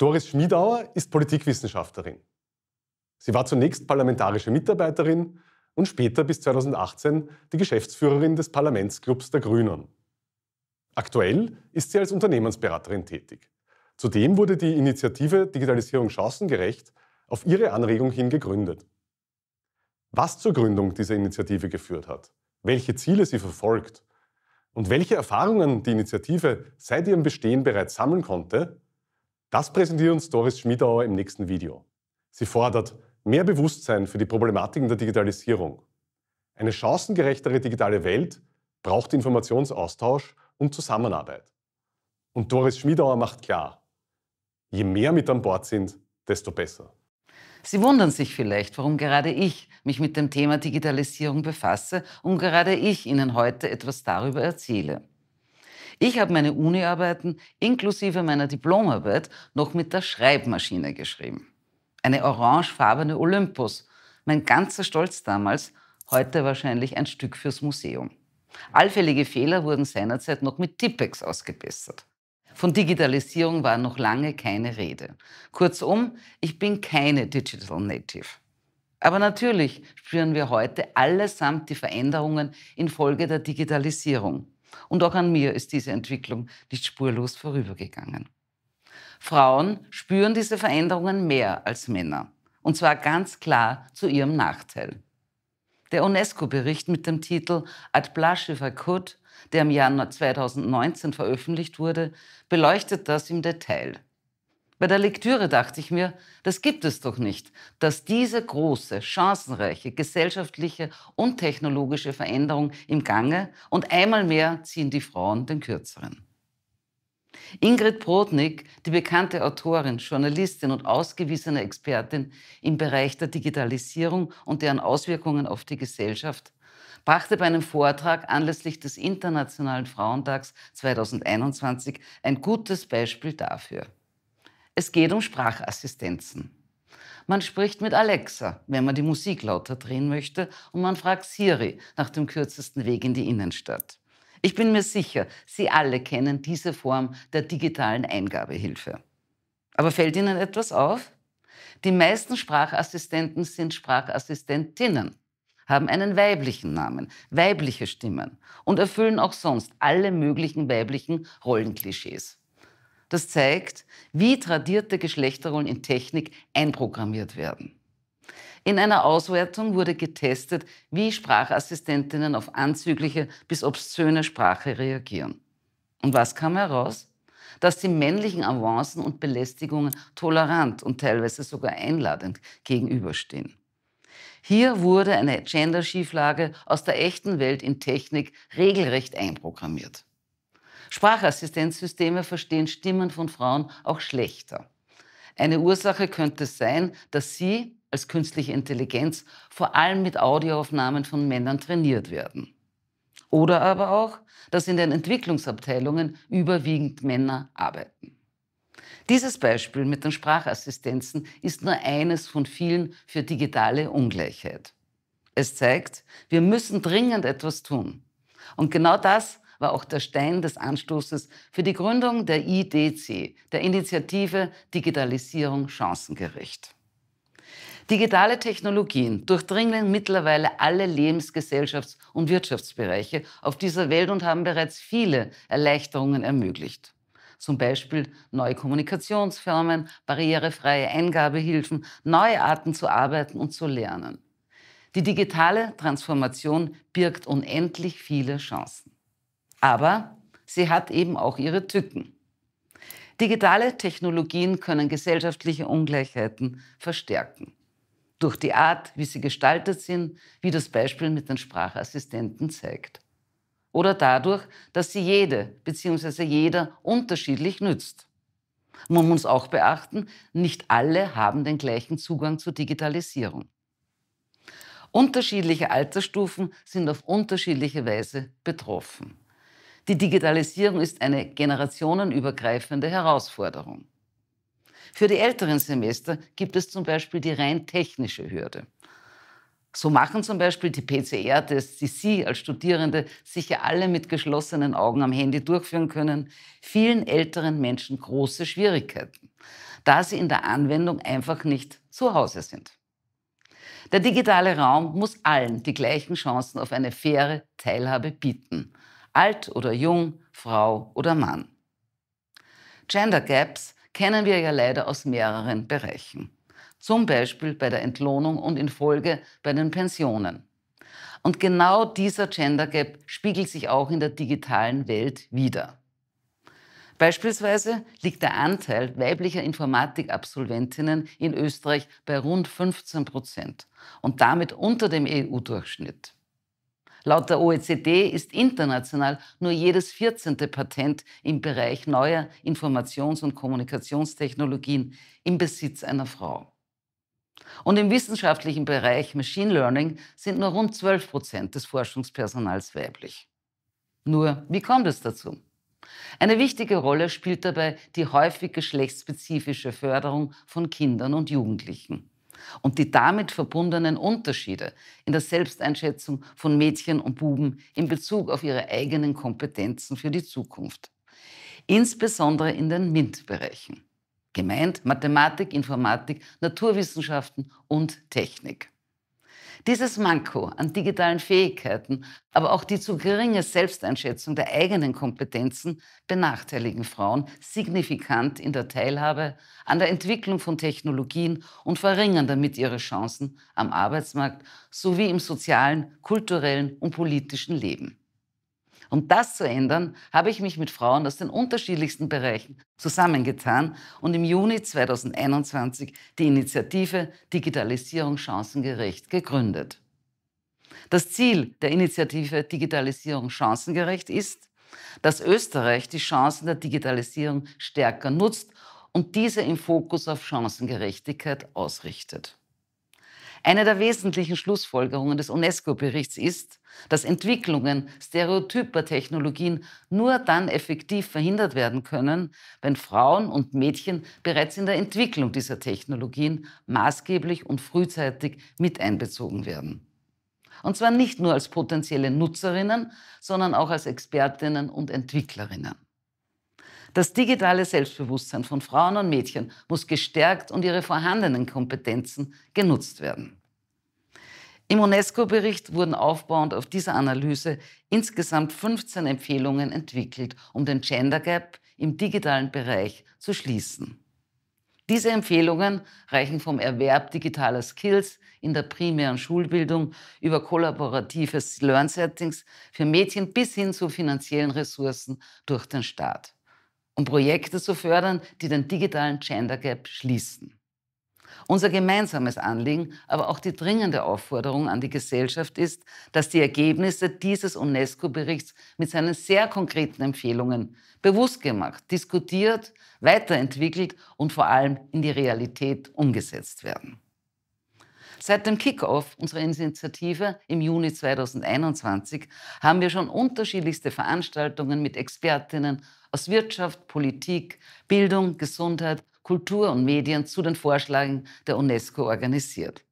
Doris Schmiedauer ist Politikwissenschaftlerin. Sie war zunächst parlamentarische Mitarbeiterin und später bis 2018 die Geschäftsführerin des Parlamentsclubs der Grünen. Aktuell ist sie als Unternehmensberaterin tätig. Zudem wurde die Initiative Digitalisierung chancengerecht auf ihre Anregung hin gegründet. Was zur Gründung dieser Initiative geführt hat, welche Ziele sie verfolgt und welche Erfahrungen die Initiative seit ihrem Bestehen bereits sammeln konnte, das präsentiert uns Doris Schmiedauer im nächsten Video. Sie fordert mehr Bewusstsein für die Problematiken der Digitalisierung. Eine chancengerechtere digitale Welt braucht Informationsaustausch und Zusammenarbeit. Und Doris Schmiedauer macht klar, je mehr mit an Bord sind, desto besser. Sie wundern sich vielleicht, warum gerade ich mich mit dem Thema Digitalisierung befasse und gerade ich Ihnen heute etwas darüber erzähle. Ich habe meine Uni-Arbeiten inklusive meiner Diplomarbeit noch mit der Schreibmaschine geschrieben. Eine orangefarbene Olympus. Mein ganzer Stolz damals, heute wahrscheinlich ein Stück fürs Museum. Allfällige Fehler wurden seinerzeit noch mit Tippex ausgebessert. Von Digitalisierung war noch lange keine Rede. Kurzum, ich bin keine Digital Native. Aber natürlich spüren wir heute allesamt die Veränderungen infolge der Digitalisierung. Und auch an mir ist diese Entwicklung nicht spurlos vorübergegangen. Frauen spüren diese Veränderungen mehr als Männer. Und zwar ganz klar zu ihrem Nachteil. Der UNESCO-Bericht mit dem Titel At Blush If I Could, der im Jahr 2019 veröffentlicht wurde, beleuchtet das im Detail. Bei der Lektüre dachte ich mir, das gibt es doch nicht, dass diese große, chancenreiche gesellschaftliche und technologische Veränderung im Gange und einmal mehr ziehen die Frauen den Kürzeren. Ingrid Brodnik, die bekannte Autorin, Journalistin und ausgewiesene Expertin im Bereich der Digitalisierung und deren Auswirkungen auf die Gesellschaft, brachte bei einem Vortrag anlässlich des Internationalen Frauentags 2021 ein gutes Beispiel dafür. Es geht um Sprachassistenzen. Man spricht mit Alexa, wenn man die Musik lauter drehen möchte, und man fragt Siri nach dem kürzesten Weg in die Innenstadt. Ich bin mir sicher, Sie alle kennen diese Form der digitalen Eingabehilfe. Aber fällt Ihnen etwas auf? Die meisten Sprachassistenten sind Sprachassistentinnen, haben einen weiblichen Namen, weibliche Stimmen und erfüllen auch sonst alle möglichen weiblichen Rollenklischees das zeigt, wie tradierte Geschlechterrollen in Technik einprogrammiert werden. In einer Auswertung wurde getestet, wie Sprachassistentinnen auf anzügliche bis obszöne Sprache reagieren. Und was kam heraus? Dass die männlichen Avancen und Belästigungen tolerant und teilweise sogar einladend gegenüberstehen. Hier wurde eine Genderschieflage aus der echten Welt in Technik regelrecht einprogrammiert. Sprachassistenzsysteme verstehen Stimmen von Frauen auch schlechter. Eine Ursache könnte sein, dass sie als künstliche Intelligenz vor allem mit Audioaufnahmen von Männern trainiert werden. Oder aber auch, dass in den Entwicklungsabteilungen überwiegend Männer arbeiten. Dieses Beispiel mit den Sprachassistenzen ist nur eines von vielen für digitale Ungleichheit. Es zeigt, wir müssen dringend etwas tun. Und genau das war auch der Stein des Anstoßes für die Gründung der IDC, der Initiative Digitalisierung chancengerecht. Digitale Technologien durchdringen mittlerweile alle Lebensgesellschafts- und Wirtschaftsbereiche auf dieser Welt und haben bereits viele Erleichterungen ermöglicht. Zum Beispiel neue Kommunikationsformen, barrierefreie Eingabehilfen, neue Arten zu arbeiten und zu lernen. Die digitale Transformation birgt unendlich viele Chancen. Aber sie hat eben auch ihre Tücken. Digitale Technologien können gesellschaftliche Ungleichheiten verstärken. Durch die Art, wie sie gestaltet sind, wie das Beispiel mit den Sprachassistenten zeigt. Oder dadurch, dass sie jede bzw. jeder unterschiedlich nützt. Man muss auch beachten, nicht alle haben den gleichen Zugang zur Digitalisierung. Unterschiedliche Altersstufen sind auf unterschiedliche Weise betroffen. Die Digitalisierung ist eine generationenübergreifende Herausforderung. Für die älteren Semester gibt es zum Beispiel die rein technische Hürde. So machen zum Beispiel die PCR-Tests, die Sie als Studierende sicher alle mit geschlossenen Augen am Handy durchführen können, vielen älteren Menschen große Schwierigkeiten, da sie in der Anwendung einfach nicht zu Hause sind. Der digitale Raum muss allen die gleichen Chancen auf eine faire Teilhabe bieten alt oder jung, Frau oder Mann. Gender Gaps kennen wir ja leider aus mehreren Bereichen. Zum Beispiel bei der Entlohnung und in Folge bei den Pensionen. Und genau dieser Gender Gap spiegelt sich auch in der digitalen Welt wider. Beispielsweise liegt der Anteil weiblicher Informatikabsolventinnen in Österreich bei rund 15 Prozent und damit unter dem EU-Durchschnitt. Laut der OECD ist international nur jedes 14. Patent im Bereich neuer Informations- und Kommunikationstechnologien im Besitz einer Frau. Und im wissenschaftlichen Bereich Machine Learning sind nur rund 12 Prozent des Forschungspersonals weiblich. Nur, wie kommt es dazu? Eine wichtige Rolle spielt dabei die häufig geschlechtsspezifische Förderung von Kindern und Jugendlichen und die damit verbundenen Unterschiede in der Selbsteinschätzung von Mädchen und Buben in Bezug auf ihre eigenen Kompetenzen für die Zukunft. Insbesondere in den MINT-Bereichen. Gemeint Mathematik, Informatik, Naturwissenschaften und Technik. Dieses Manko an digitalen Fähigkeiten, aber auch die zu geringe Selbsteinschätzung der eigenen Kompetenzen benachteiligen Frauen signifikant in der Teilhabe an der Entwicklung von Technologien und verringern damit ihre Chancen am Arbeitsmarkt sowie im sozialen, kulturellen und politischen Leben. Um das zu ändern, habe ich mich mit Frauen aus den unterschiedlichsten Bereichen zusammengetan und im Juni 2021 die Initiative Digitalisierung chancengerecht gegründet. Das Ziel der Initiative Digitalisierung chancengerecht ist, dass Österreich die Chancen der Digitalisierung stärker nutzt und diese im Fokus auf Chancengerechtigkeit ausrichtet. Eine der wesentlichen Schlussfolgerungen des UNESCO-Berichts ist, dass Entwicklungen stereotyper Technologien nur dann effektiv verhindert werden können, wenn Frauen und Mädchen bereits in der Entwicklung dieser Technologien maßgeblich und frühzeitig mit einbezogen werden. Und zwar nicht nur als potenzielle Nutzerinnen, sondern auch als Expertinnen und Entwicklerinnen. Das digitale Selbstbewusstsein von Frauen und Mädchen muss gestärkt und ihre vorhandenen Kompetenzen genutzt werden. Im UNESCO-Bericht wurden aufbauend auf dieser Analyse insgesamt 15 Empfehlungen entwickelt, um den Gender Gap im digitalen Bereich zu schließen. Diese Empfehlungen reichen vom Erwerb digitaler Skills in der primären Schulbildung über kollaboratives Learn-Settings für Mädchen bis hin zu finanziellen Ressourcen durch den Staat um Projekte zu fördern, die den digitalen Gender Gap schließen. Unser gemeinsames Anliegen, aber auch die dringende Aufforderung an die Gesellschaft ist, dass die Ergebnisse dieses UNESCO-Berichts mit seinen sehr konkreten Empfehlungen bewusst gemacht, diskutiert, weiterentwickelt und vor allem in die Realität umgesetzt werden. Seit dem Kickoff unserer Initiative im Juni 2021 haben wir schon unterschiedlichste Veranstaltungen mit Expertinnen aus Wirtschaft, Politik, Bildung, Gesundheit, Kultur und Medien zu den Vorschlägen der UNESCO organisiert.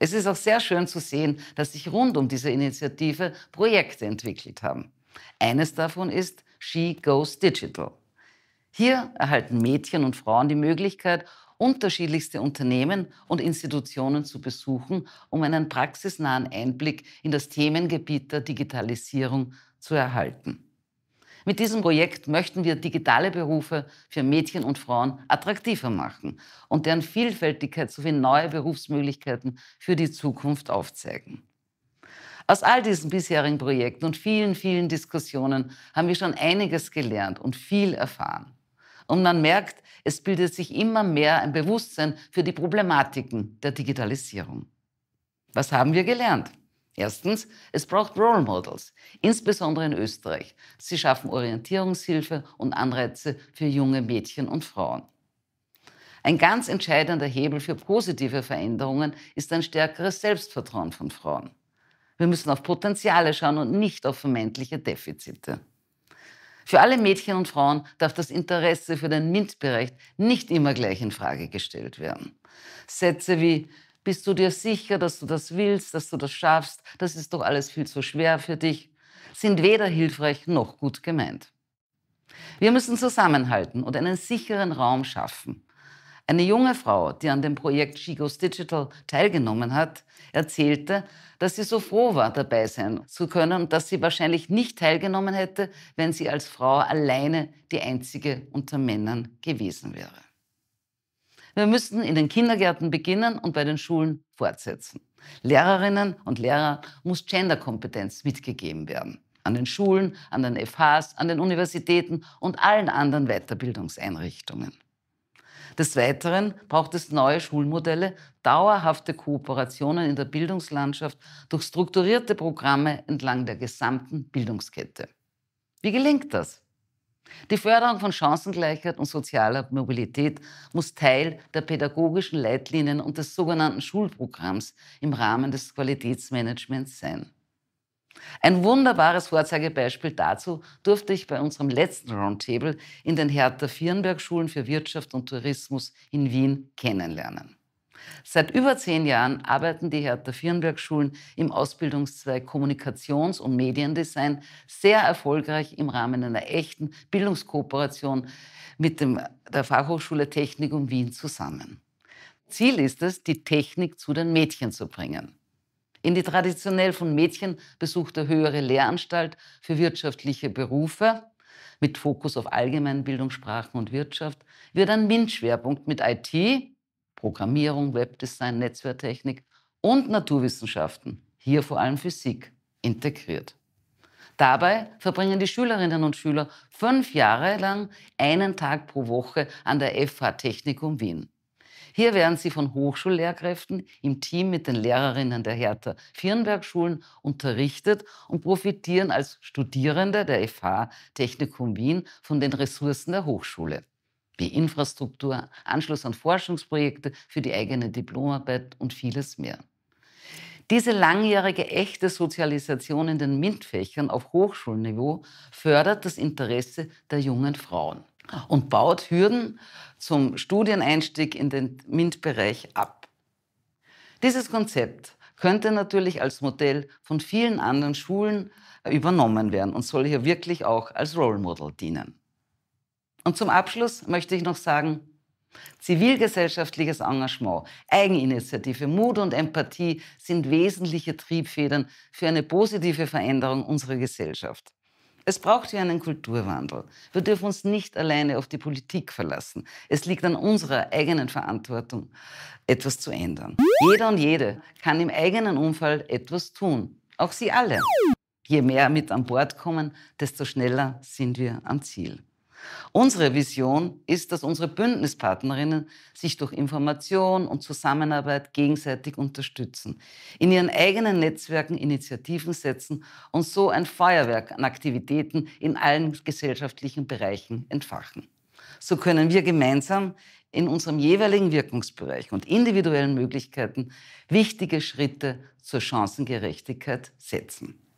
Es ist auch sehr schön zu sehen, dass sich rund um diese Initiative Projekte entwickelt haben. Eines davon ist She Goes Digital. Hier erhalten Mädchen und Frauen die Möglichkeit, unterschiedlichste Unternehmen und Institutionen zu besuchen, um einen praxisnahen Einblick in das Themengebiet der Digitalisierung zu erhalten. Mit diesem Projekt möchten wir digitale Berufe für Mädchen und Frauen attraktiver machen und deren Vielfältigkeit sowie neue Berufsmöglichkeiten für die Zukunft aufzeigen. Aus all diesen bisherigen Projekten und vielen, vielen Diskussionen haben wir schon einiges gelernt und viel erfahren. Und man merkt, es bildet sich immer mehr ein Bewusstsein für die Problematiken der Digitalisierung. Was haben wir gelernt? Erstens, es braucht Role Models, insbesondere in Österreich. Sie schaffen Orientierungshilfe und Anreize für junge Mädchen und Frauen. Ein ganz entscheidender Hebel für positive Veränderungen ist ein stärkeres Selbstvertrauen von Frauen. Wir müssen auf Potenziale schauen und nicht auf vermeintliche Defizite. Für alle Mädchen und Frauen darf das Interesse für den MINT-Bereich nicht immer gleich in Frage gestellt werden. Sätze wie bist du dir sicher, dass du das willst, dass du das schaffst? Das ist doch alles viel zu schwer für dich. Sind weder hilfreich noch gut gemeint. Wir müssen zusammenhalten und einen sicheren Raum schaffen, eine junge Frau, die an dem Projekt She Digital teilgenommen hat, erzählte, dass sie so froh war, dabei sein zu können und dass sie wahrscheinlich nicht teilgenommen hätte, wenn sie als Frau alleine die einzige unter Männern gewesen wäre. Wir müssen in den Kindergärten beginnen und bei den Schulen fortsetzen. Lehrerinnen und Lehrern muss Genderkompetenz mitgegeben werden. An den Schulen, an den FHs, an den Universitäten und allen anderen Weiterbildungseinrichtungen. Des Weiteren braucht es neue Schulmodelle, dauerhafte Kooperationen in der Bildungslandschaft durch strukturierte Programme entlang der gesamten Bildungskette. Wie gelingt das? Die Förderung von Chancengleichheit und sozialer Mobilität muss Teil der pädagogischen Leitlinien und des sogenannten Schulprogramms im Rahmen des Qualitätsmanagements sein. Ein wunderbares Vorzeigebeispiel dazu durfte ich bei unserem letzten Roundtable in den Hertha Vierenberg-Schulen für Wirtschaft und Tourismus in Wien kennenlernen. Seit über zehn Jahren arbeiten die Hertha Vierenberg-Schulen im Ausbildungszweig Kommunikations- und Mediendesign sehr erfolgreich im Rahmen einer echten Bildungskooperation mit dem, der Fachhochschule Technikum Wien zusammen. Ziel ist es, die Technik zu den Mädchen zu bringen in die traditionell von Mädchen besuchte höhere Lehranstalt für wirtschaftliche Berufe mit Fokus auf Allgemeinbildung, Sprachen und Wirtschaft wird ein MINT-Schwerpunkt mit IT, Programmierung, Webdesign, Netzwerktechnik und Naturwissenschaften, hier vor allem Physik, integriert. Dabei verbringen die Schülerinnen und Schüler fünf Jahre lang einen Tag pro Woche an der FH Technikum Wien. Hier werden sie von Hochschullehrkräften im Team mit den Lehrerinnen der Hertha Firnberg-Schulen unterrichtet und profitieren als Studierende der FH Technikum Wien von den Ressourcen der Hochschule wie Infrastruktur, Anschluss an Forschungsprojekte für die eigene Diplomarbeit und vieles mehr. Diese langjährige echte Sozialisation in den MINT-Fächern auf Hochschulniveau fördert das Interesse der jungen Frauen und baut Hürden zum Studieneinstieg in den MINT-Bereich ab. Dieses Konzept könnte natürlich als Modell von vielen anderen Schulen äh, übernommen werden und soll hier wirklich auch als Role Model dienen. Und zum Abschluss möchte ich noch sagen, zivilgesellschaftliches Engagement, Eigeninitiative, Mut und Empathie sind wesentliche Triebfedern für eine positive Veränderung unserer Gesellschaft. Es braucht hier einen Kulturwandel. Wir dürfen uns nicht alleine auf die Politik verlassen. Es liegt an unserer eigenen Verantwortung, etwas zu ändern. Jeder und jede kann im eigenen Umfeld etwas tun. Auch Sie alle. Je mehr mit an Bord kommen, desto schneller sind wir am Ziel. Unsere Vision ist, dass unsere Bündnispartnerinnen sich durch Information und Zusammenarbeit gegenseitig unterstützen, in ihren eigenen Netzwerken Initiativen setzen und so ein Feuerwerk an Aktivitäten in allen gesellschaftlichen Bereichen entfachen. So können wir gemeinsam in unserem jeweiligen Wirkungsbereich und individuellen Möglichkeiten wichtige Schritte zur Chancengerechtigkeit setzen.